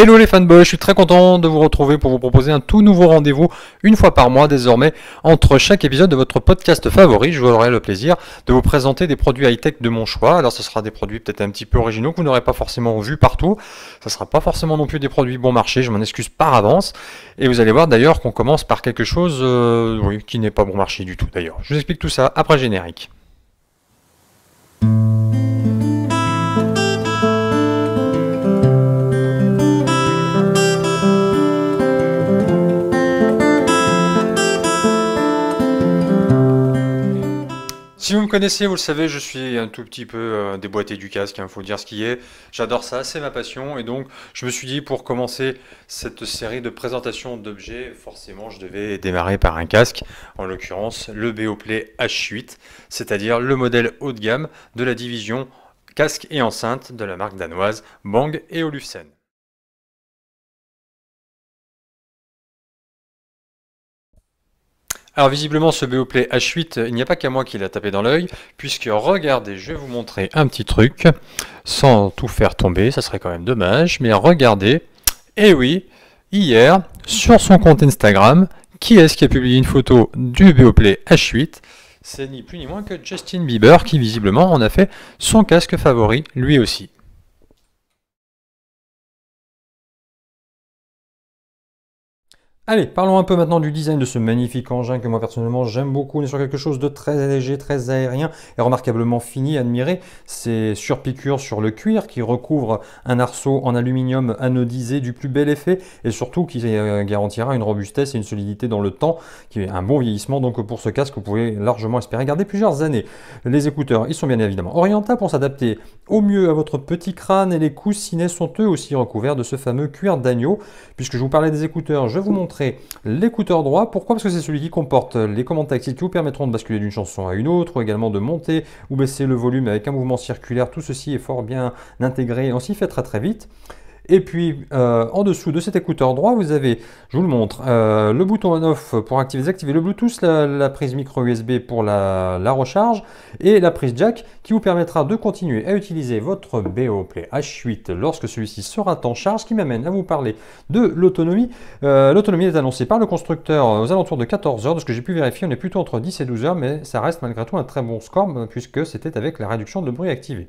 Hello les fanboys, je suis très content de vous retrouver pour vous proposer un tout nouveau rendez-vous une fois par mois désormais entre chaque épisode de votre podcast favori. Je vous aurai le plaisir de vous présenter des produits high-tech de mon choix. Alors ce sera des produits peut-être un petit peu originaux que vous n'aurez pas forcément vu partout. Ce ne sera pas forcément non plus des produits bon marché, je m'en excuse par avance. Et vous allez voir d'ailleurs qu'on commence par quelque chose euh, qui n'est pas bon marché du tout d'ailleurs. Je vous explique tout ça après générique. Si vous me connaissez, vous le savez, je suis un tout petit peu euh, déboîté du casque, il hein, faut dire ce qui est. J'adore ça, c'est ma passion. Et donc, je me suis dit, pour commencer cette série de présentations d'objets, forcément, je devais démarrer par un casque, en l'occurrence le Play H8, c'est-à-dire le modèle haut de gamme de la division casque et enceinte de la marque danoise Bang et Olufsen. Alors visiblement ce play H8, il n'y a pas qu'à moi qui l'a tapé dans l'œil, puisque regardez, je vais vous montrer un petit truc, sans tout faire tomber, ça serait quand même dommage, mais regardez, et eh oui, hier, sur son compte Instagram, qui est-ce qui a publié une photo du BOplay H8 C'est ni plus ni moins que Justin Bieber, qui visiblement en a fait son casque favori, lui aussi. Allez, parlons un peu maintenant du design de ce magnifique engin que moi personnellement j'aime beaucoup. On est sur quelque chose de très léger, très aérien et remarquablement fini, admiré. Ces surpiqûres sur le cuir qui recouvre un arceau en aluminium anodisé du plus bel effet et surtout qui euh, garantira une robustesse et une solidité dans le temps, qui est un bon vieillissement. Donc pour ce casque, vous pouvez largement espérer garder plusieurs années. Les écouteurs, ils sont bien évidemment orientables pour s'adapter au mieux à votre petit crâne et les coussinets sont eux aussi recouverts de ce fameux cuir d'agneau. Puisque je vous parlais des écouteurs, je vous montre l'écouteur droit. Pourquoi Parce que c'est celui qui comporte les commandes tactiles qui vous permettront de basculer d'une chanson à une autre, ou également de monter ou baisser le volume avec un mouvement circulaire. Tout ceci est fort bien intégré et on s'y fait très très vite. Et puis euh, en dessous de cet écouteur droit, vous avez, je vous le montre, euh, le bouton on off pour activer, désactiver le Bluetooth, la, prise micro USB pour la, recharge et la prise jack qui vous permettra de continuer à utiliser votre Play H8 lorsque celui-ci sera en charge, ce qui m'amène à vous parler de l'autonomie. Euh, l'autonomie est annoncée par le constructeur aux alentours de 14 heures. De ce que j'ai pu vérifier, on est plutôt entre 10 et 12 heures, mais ça reste malgré tout un très bon score puisque c'était avec la réduction de bruit activée.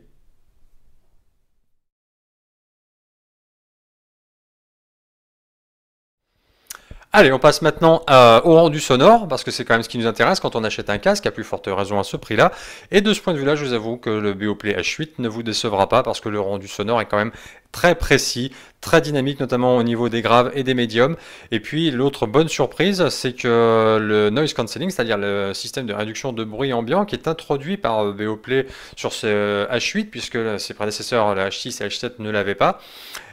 Allez, on passe maintenant euh, au rendu sonore, parce que c'est quand même ce qui nous intéresse quand on achète un casque, à plus forte raison à ce prix-là. Et de ce point de vue-là, je vous avoue que le Play H8 ne vous décevra pas, parce que le rendu sonore est quand même très précis, très dynamique, notamment au niveau des graves et des médiums. Et puis l'autre bonne surprise, c'est que le noise cancelling, c'est-à-dire le système de réduction de bruit ambiant qui est introduit par Beoplay sur ce H8, euh, puisque ses prédécesseurs, le H6 et H7, ne l'avaient pas.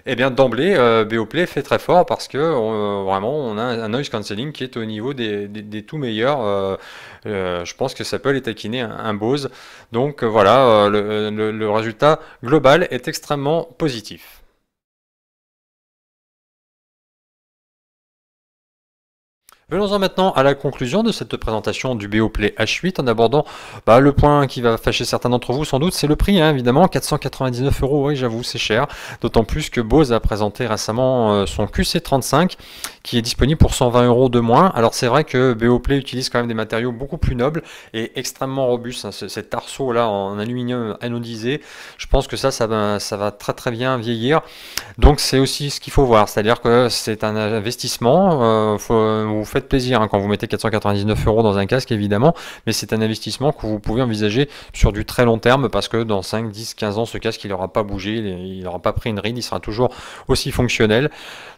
Eh bien d'emblée, Beoplay euh, fait très fort parce que euh, vraiment on a un noise cancelling qui est au niveau des, tout meilleurs. je pense que ça peut aller taquiner un, Bose. Donc voilà, le résultat global est extrêmement positif. Venons-en maintenant à la conclusion de cette présentation du Play H8 en abordant bah, le point qui va fâcher certains d'entre vous sans doute, c'est le prix hein, évidemment, 499 euros, oui j'avoue c'est cher, d'autant plus que Bose a présenté récemment euh, son QC35 qui est disponible pour 120 euros de moins. Alors c'est vrai que Beoplay utilise quand même des matériaux beaucoup plus nobles et extrêmement robustes. Hein, cet arceau là en aluminium anodisé, je pense que ça, ça va, très très bien vieillir. Donc c'est aussi ce qu'il faut voir, c'est-à-dire que c'est un investissement. Euh, euh, vous faites plaisir hein, quand vous mettez 499 euros dans un casque évidemment, mais c'est un investissement que vous pouvez envisager sur du très long terme parce que dans 5, 10, 15 ans, ce casque il n'aura pas bougé, il n'aura pas pris une ride, il sera toujours aussi fonctionnel.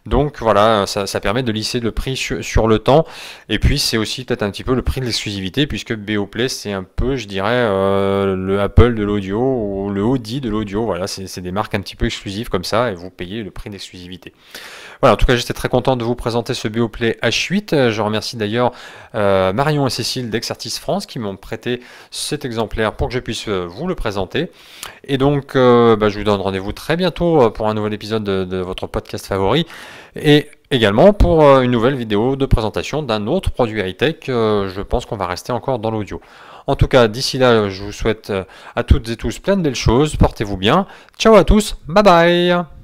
Donc voilà, ça permet de lisser le prix sur, le temps. Et puis c'est aussi peut-être un petit peu le prix de l'exclusivité, puisque play c'est un peu, je dirais, euh, le Apple de l'audio ou le Audi de l'audio. Voilà, c'est des marques un petit peu exclusives comme ça, et vous payez le prix d'exclusivité. Voilà, en tout cas j'étais très content de vous présenter ce Beoplay H8. Je remercie d'ailleurs euh, Marion et Cécile d'Exartis France qui m'ont prêté cet exemplaire pour que je puisse euh, vous le présenter. Et donc bah, je vous donne rendez-vous très bientôt pour un nouvel épisode de votre podcast favori. Et également pour euh, une nouvelle vidéo de présentation d'un autre produit high-tech. Euh, je pense qu'on va rester encore dans l'audio. En tout cas, d'ici là, je vous souhaite euh, à toutes et tous plein de belles choses. Portez-vous bien. Ciao à tous. Bye bye.